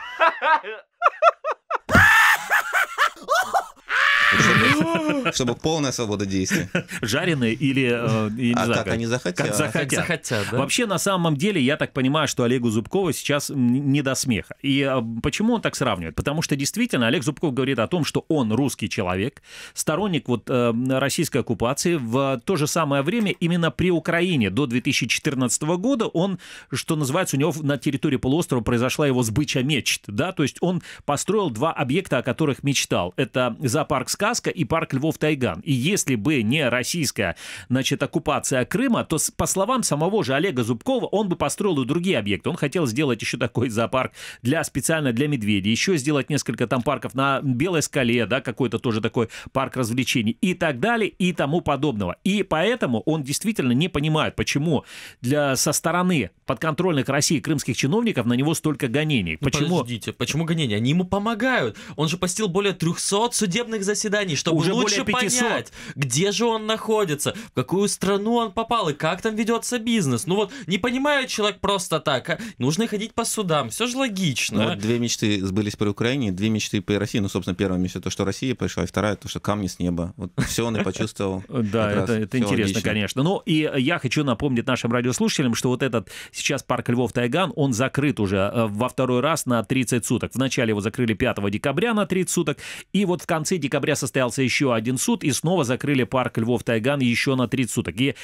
Чтобы, полная свобода действий. Жареные или... Э, а как, они захотят. Как захотят. Вообще, на самом деле, я так понимаю, что Олегу Зубкову сейчас не до смеха. И э, почему он так сравнивает? Потому что действительно Олег Зубков говорит о том, что он русский человек, сторонник вот э, российской оккупации. В то же самое время именно при Украине до 2014 года он, что называется, у него на территории полуострова произошла его сбыча мечт. Да? То есть он построил два объекта, о которых мечтал. Это зоопарк сказка» и «Парк Львов-Тайган». И если бы не российская, значит, оккупация Крыма, то, по словам самого же Олега Зубкова, он бы построил и другие объекты. Он хотел сделать еще такой зоопарк для, специально для медведей, еще сделать несколько там парков на Белой скале, да, какой-то тоже такой парк развлечений и так далее и тому подобного. И поэтому он действительно не понимает, почему для, со стороны подконтрольных России крымских чиновников на него столько гонений. Ну, почему? Подождите, почему гонения? Они ему помогают. Он же постил более 300 судебных заседаний заседаний, чтобы Уже лучше понять, где же он находится, в какую страну он попал и как там ведется бизнес. Ну вот не понимает человек просто так, а нужно ходить по судам, все же логично. Ну, вот две мечты сбылись при Украине, две мечты по России. Ну, собственно, первая мечта то, что Россия пришла, и вторая то, что камни с неба. Вот все он и почувствовал. [laughs] Да, это, интересно, конечно. Ну и я хочу напомнить нашим радиослушателям, что вот этот сейчас парк Львов Тайган, он закрыт уже э, во второй раз на 30 суток. Вначале его закрыли 5 декабря на 30 суток, и вот в конце декабря состоялся еще один суд, и снова закрыли парк Львов-Тайган еще на 30 суток. И,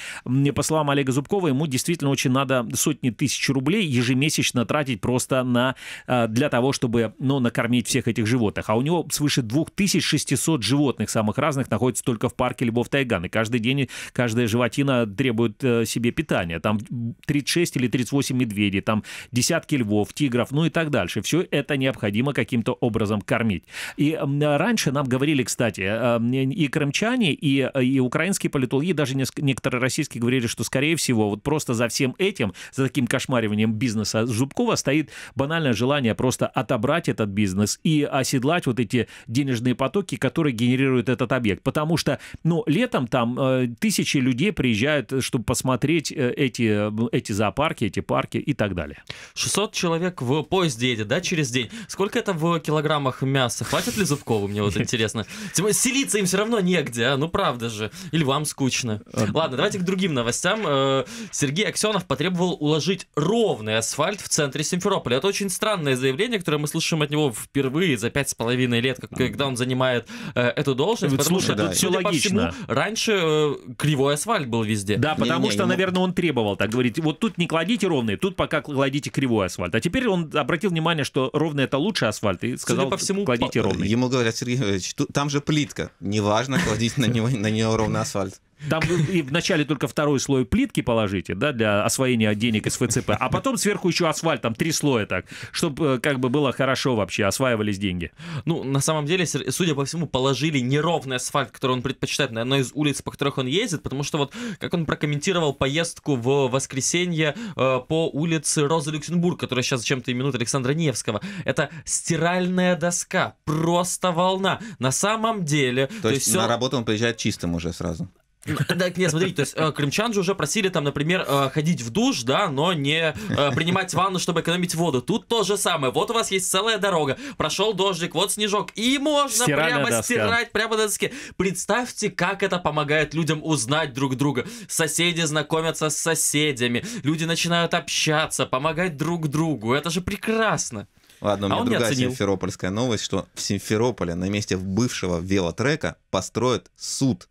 по словам Олега Зубкова, ему действительно очень надо сотни тысяч рублей ежемесячно тратить просто на, а, для того, чтобы ну, накормить всех этих животных. А у него свыше 2600 животных самых разных находится только в парке Львов-Тайган. И каждый день каждая животина требует э, себе питания. Там 36 или 38 медведей, там десятки львов, тигров, ну и так дальше. Все это необходимо каким-то образом кормить. И раньше нам говорили, кстати, кстати. Эм, и крымчане, и, и украинские политологи, даже некоторые российские говорили, что, скорее всего, вот просто за всем этим, за таким кошмариванием бизнеса Зубкова стоит банальное желание просто отобрать этот бизнес и оседлать вот эти денежные потоки, которые генерирует этот объект. Потому что, ну, летом там э, тысячи людей приезжают, э, чтобы посмотреть э, эти, эти зоопарки, эти парки и так далее. 600 человек в поезде едет, да, через день. Сколько это в килограммах мяса? Хватит ли Зубкову, мне вот [laughs] интересно селиться им все равно негде, а? ну правда же. Или вам скучно. А, Ладно, давайте к другим новостям. Э, Сергей Аксенов потребовал уложить ровный асфальт в центре Симферополя. Это очень странное заявление, которое мы слышим от него впервые за пять с половиной лет, когда он занимает э, эту должность. Вот, потому слушай, что, да, тут все логично. Всему, раньше э, кривой асфальт был везде. Да, потому не, что, не, наверное, он требовал так говорить. Вот тут не кладите ровный, тут пока кладите кривой асфальт. А теперь он обратил внимание, что ровный это лучший асфальт и сказал, по всему, кладите ровный. Ему говорят, Сергей Ильич, там же плитка. Неважно, кладите на него на нее ровно асфальт. Там и вначале только второй слой плитки положите, да, для освоения денег из ФЦП, а потом сверху еще асфальт, там три слоя так, чтобы э, как бы было хорошо вообще, осваивались деньги. Ну, на самом деле, судя по всему, положили неровный асфальт, который он предпочитает на одной из улиц, по которых он ездит, потому что вот, как он прокомментировал поездку в воскресенье э, по улице Розы Люксембург, которая сейчас чем-то именует Александра Невского, это стиральная доска, просто волна. На самом деле... То, то есть, есть на работу он приезжает чистым уже сразу? [laughs] Да, нет, смотрите, то есть э, крымчан же уже просили там, например, э, ходить в душ, да, но не э, принимать ванну, чтобы экономить воду. Тут то же самое. Вот у вас есть целая дорога, прошел дождик, вот снежок, и можно Стиральная прямо доска. стирать прямо на доске. Представьте, как это помогает людям узнать друг друга. Соседи знакомятся с соседями, люди начинают общаться, помогать друг другу. Это же прекрасно. Ладно, у а меня а другая симферопольская новость, что в Симферополе на месте бывшего велотрека построят суд.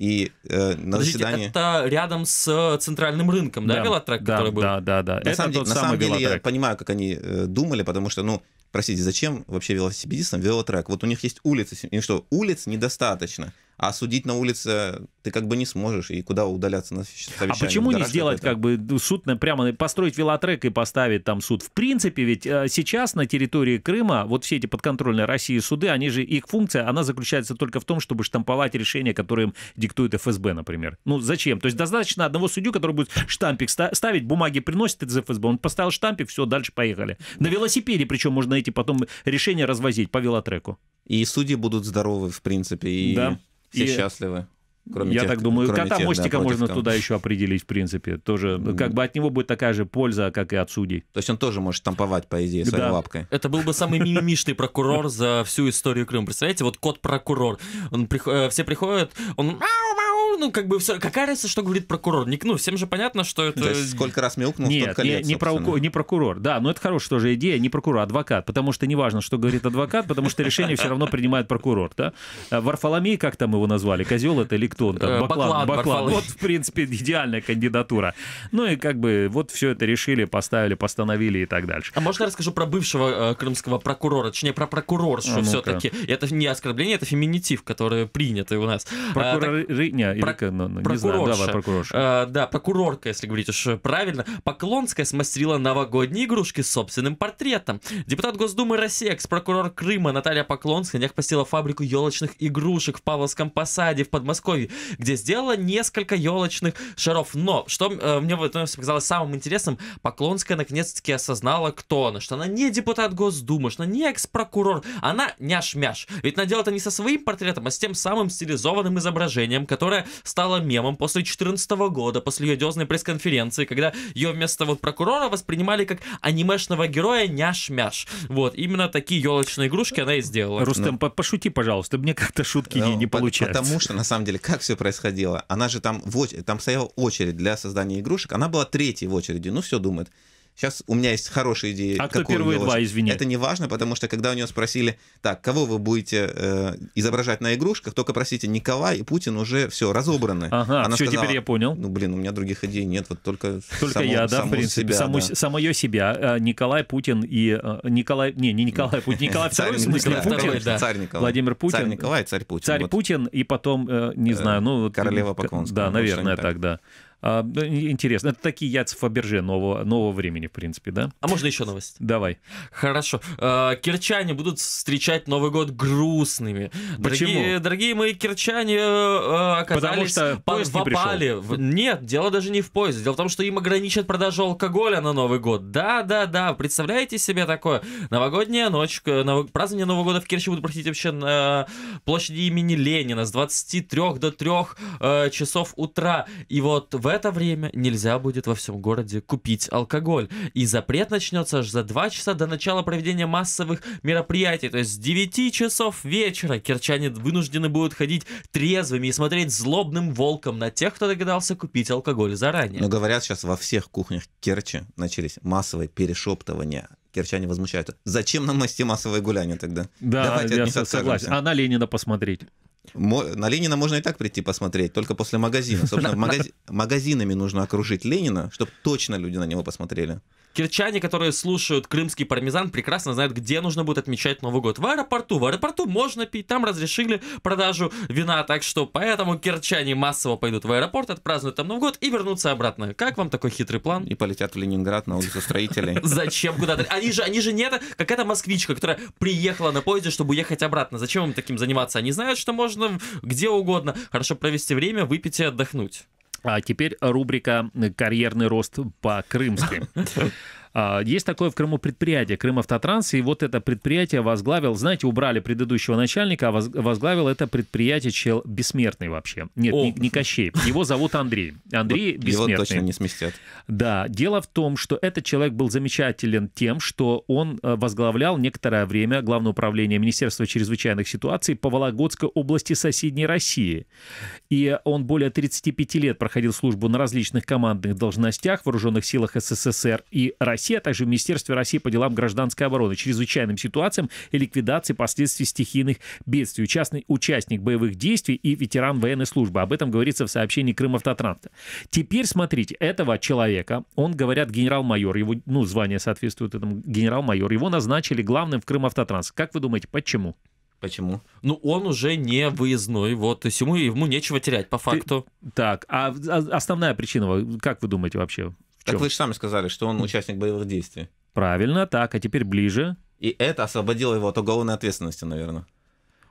И э, на Подождите, заседании... это рядом с э, центральным рынком, да, да велотрек, да, который был? Да, да, да. На это самом, тот де... на самом деле велотрек. я понимаю, как они э, думали, потому что, ну, простите, зачем вообще велосипедистам велотрек? Вот у них есть улицы, им что, улиц недостаточно а судить на улице ты как бы не сможешь, и куда удаляться на совещание. А почему не сделать как бы суд прямо, построить велотрек и поставить там суд? В принципе, ведь э, сейчас на территории Крыма вот все эти подконтрольные России суды, они же, их функция, она заключается только в том, чтобы штамповать решения, которые им диктует ФСБ, например. Ну, зачем? То есть достаточно одного судью, который будет штампик ставить, бумаги приносит из ФСБ, он поставил штампик, все, дальше поехали. На велосипеде причем можно эти потом решения развозить по велотреку. И судьи будут здоровы, в принципе, и да все и... счастливы. Кроме Я тех, так думаю, кота тех, мостика да, можно туда еще определить, в принципе. Тоже, как бы от него будет такая же польза, как и от судей. То есть он тоже может тамповать, по идее, своей да. лапкой. Это был бы самый мимимишный прокурор за всю историю Крыма. Представляете, вот кот-прокурор. Он, э, все приходят, он ну, как бы все, какая разница, что говорит прокурор? ну, всем же понятно, что это... То есть сколько раз мяукнул, Нет, не, лет, не, не не прокурор, да, но это хорошая тоже идея, не прокурор, а адвокат, потому что неважно, что говорит адвокат, потому что решение все равно принимает прокурор, да? А Варфоломей, как там его назвали, козел это или кто он там? Э, Баклан, Баклан. Баклан. Вот, в принципе, идеальная кандидатура. Ну и как бы вот все это решили, поставили, постановили и так дальше. А можно я расскажу про бывшего э, крымского прокурора, точнее, про прокуроршу а ну все-таки. Это не оскорбление, это феминитив, который принятый у нас. Прокурорыня а, так прокурорка, но, но прокурорша. не знаю, да, прокурорша. А, да, прокурорка, если говорить уж э, правильно. Поклонская смастерила новогодние игрушки с собственным портретом. Депутат Госдумы России, экс-прокурор Крыма Наталья Поклонская нех посетила фабрику елочных игрушек в Павловском посаде в Подмосковье, где сделала несколько елочных шаров. Но, что э, мне в этом показалось самым интересным, Поклонская наконец-таки осознала, кто она, что она не депутат Госдумы, что она не экс-прокурор, она няш-мяш. Ведь надела это не со своим портретом, а с тем самым стилизованным изображением, которое стала мемом после 2014 года, после ее дезной пресс-конференции, когда ее вместо вот прокурора воспринимали как анимешного героя няш-мяш. Вот, именно такие елочные игрушки она и сделала. Рустам, ну, пошути, пожалуйста, мне как-то шутки ну, не, не по получаются. Потому что, на самом деле, как все происходило? Она же там, в очередь, там стояла очередь для создания игрушек, она была третьей в очереди, ну все думает. Сейчас у меня есть хорошая идея. А кто первые два, извини? Это не важно, потому что когда у него спросили, так, кого вы будете э, изображать на игрушках, только просите, Николай и Путин уже все разобраны. Ага, Она все, сказала, теперь я понял. Ну, блин, у меня других идей нет, вот только Только само, я, да, в принципе, себя, саму, да. самое себя. А, Николай Путин и... Э, Николай... Не, не Николай Путин, Николай Второй в смысле, Николай, Путин. да. Царь Николай. Владимир Путин. Царь Николай, царь Путин. Царь Путин и потом, э, не э, знаю, ну... Королева Поклонская. Да, ну, наверное, так, да. А, интересно. Это такие яйца Фаберже нового, нового времени, в принципе, да? А можно еще новость? Давай. Хорошо. А, кирчане будут встречать Новый год грустными. Почему? Дорогие, дорогие мои кирчане э, э, оказались Потому что поезд не пришел В... Нет, дело даже не в поезде. Дело в том, что им ограничат продажу алкоголя на Новый год. Да, да, да. Представляете себе такое? Новогодняя ночь, нов... празднование Нового года в Керчи будут проходить вообще на э, площади имени Ленина с 23 до 3 часов утра. И вот в это время нельзя будет во всем городе купить алкоголь. И запрет начнется аж за 2 часа до начала проведения массовых мероприятий. То есть с 9 часов вечера кирчане вынуждены будут ходить трезвыми и смотреть злобным волком на тех, кто догадался купить алкоголь заранее. Но говорят, сейчас во всех кухнях Керчи начались массовые перешептывания Кирчане возмущаются. Зачем нам мастер массовые гуляния тогда? Да, Давайте я согласен. А на Ленина посмотреть. На Ленина можно и так прийти посмотреть, только после магазина. Собственно, магаз... магазинами нужно окружить Ленина, чтобы точно люди на него посмотрели. Кирчане, которые слушают крымский пармезан, прекрасно знают, где нужно будет отмечать Новый год. В аэропорту. В аэропорту можно пить, там разрешили продажу вина, так что поэтому кирчане массово пойдут в аэропорт, отпразднуют там Новый год и вернутся обратно. Как вам такой хитрый план? И полетят в Ленинград на улицу строителей. [laughs] Зачем куда-то? Они же, они же не это, какая-то москвичка, которая приехала на поезде, чтобы уехать обратно. Зачем им таким заниматься? Они знают, что можно где угодно хорошо провести время, выпить и отдохнуть. А теперь рубрика «Карьерный рост по-крымски». [laughs] А, есть такое в Крыму предприятие, Крым Автотранс, и вот это предприятие возглавил, знаете, убрали предыдущего начальника, а возглавил это предприятие чел бессмертный вообще. Нет, О. не, не Кощей. Его зовут Андрей. Андрей вот бессмертный. Его точно не сместят. Да, дело в том, что этот человек был замечателен тем, что он э, возглавлял некоторое время Главное управление Министерства чрезвычайных ситуаций по Вологодской области соседней России. И он более 35 лет проходил службу на различных командных должностях в вооруженных силах СССР и России России, а также в Министерстве России по делам гражданской обороны, чрезвычайным ситуациям и ликвидации последствий стихийных бедствий. Участный, участник боевых действий и ветеран военной службы. Об этом говорится в сообщении Крым автотранта. Теперь смотрите, этого человека, он, говорят, генерал-майор, его, ну, звание соответствует этому генерал-майор, его назначили главным в Крым автотранс. Как вы думаете, почему? Почему? Ну, он уже не выездной, вот, и ему, ему нечего терять, по факту. Ты, так, а, а основная причина, как вы думаете вообще? Так вы же сами сказали, что он участник боевых действий. Правильно, так, а теперь ближе. И это освободило его от уголовной ответственности, наверное.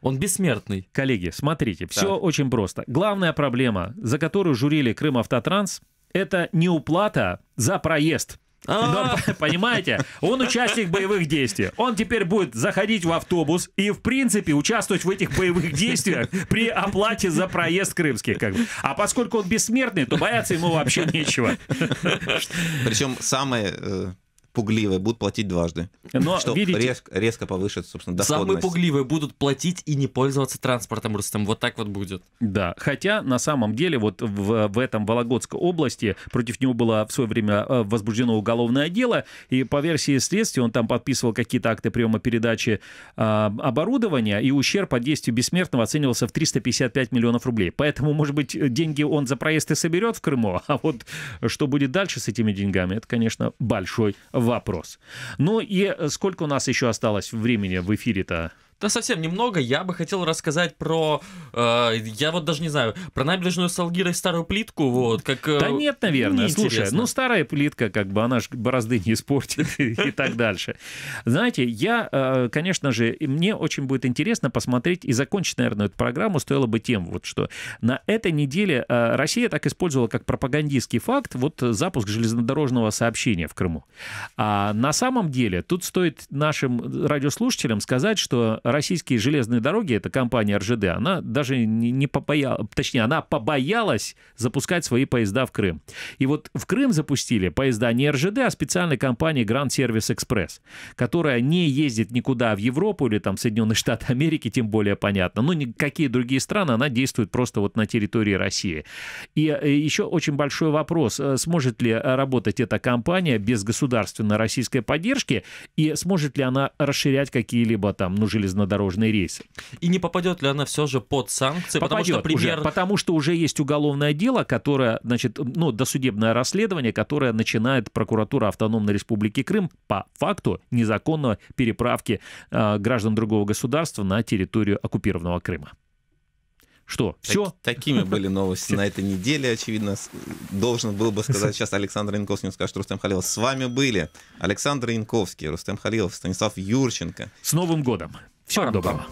Он бессмертный. Коллеги, смотрите, так. все очень просто. Главная проблема, за которую журили Крым Автотранс, это не уплата за проезд. А, [laughs] понимаете? Он участник боевых действий. Он теперь будет заходить в автобус и, в принципе, участвовать в этих боевых действиях при оплате за проезд крымский. Как бы. А поскольку он бессмертный, то бояться ему вообще нечего. Причем самое э, пугливые будут платить дважды. Но, что видите, резко, резко повышит, собственно, доходность. Самые пугливые будут платить и не пользоваться транспортом ростом. Вот так вот будет. Да, хотя на самом деле вот в, в этом Вологодской области против него было в свое время э, возбуждено уголовное дело, и по версии следствия он там подписывал какие-то акты приема передачи э, оборудования, и ущерб от действий бессмертного оценивался в 355 миллионов рублей. Поэтому, может быть, деньги он за проезд и соберет в Крыму, [laughs] а вот что будет дальше с этими деньгами, это, конечно, большой вопрос вопрос. Ну и э, сколько у нас еще осталось времени в эфире-то? Да совсем немного. Я бы хотел рассказать про, э, я вот даже не знаю, про набережную Салгира и старую плитку, вот, как... Э, да нет, наверное. Не Слушай, интересно. ну старая плитка, как бы она ж борозды не испортит [laughs] и [laughs] так дальше. Знаете, я, э, конечно же, мне очень будет интересно посмотреть, и закончить, наверное, эту программу стоило бы тем, вот что на этой неделе э, Россия так использовала как пропагандистский факт вот запуск железнодорожного сообщения в Крыму. А на самом деле тут стоит нашим э, радиослушателям сказать, что российские железные дороги, это компания РЖД, она даже не, побоялась, точнее, она побоялась запускать свои поезда в Крым. И вот в Крым запустили поезда не РЖД, а специальной компании Grand Service Express, которая не ездит никуда в Европу или там Соединенные Штаты Америки, тем более понятно. Но ну, никакие другие страны, она действует просто вот на территории России. И э, еще очень большой вопрос, э, сможет ли работать эта компания без государственной российской поддержки и сможет ли она расширять какие-либо там, ну, железные железнодорожные рельсы. И не попадет ли она все же под санкции? Попадет потому что, пример... уже, потому что уже есть уголовное дело, которое, значит, ну, досудебное расследование, которое начинает прокуратура Автономной Республики Крым по факту незаконного переправки э, граждан другого государства на территорию оккупированного Крыма. Что, все? такими были [laughs] новости на этой неделе, очевидно. Должен был бы сказать сейчас Александр Янковский, но скажет Рустем Халилов. С вами были Александр Янковский, Рустем Халилов, Станислав Юрченко. С Новым годом! się podobała.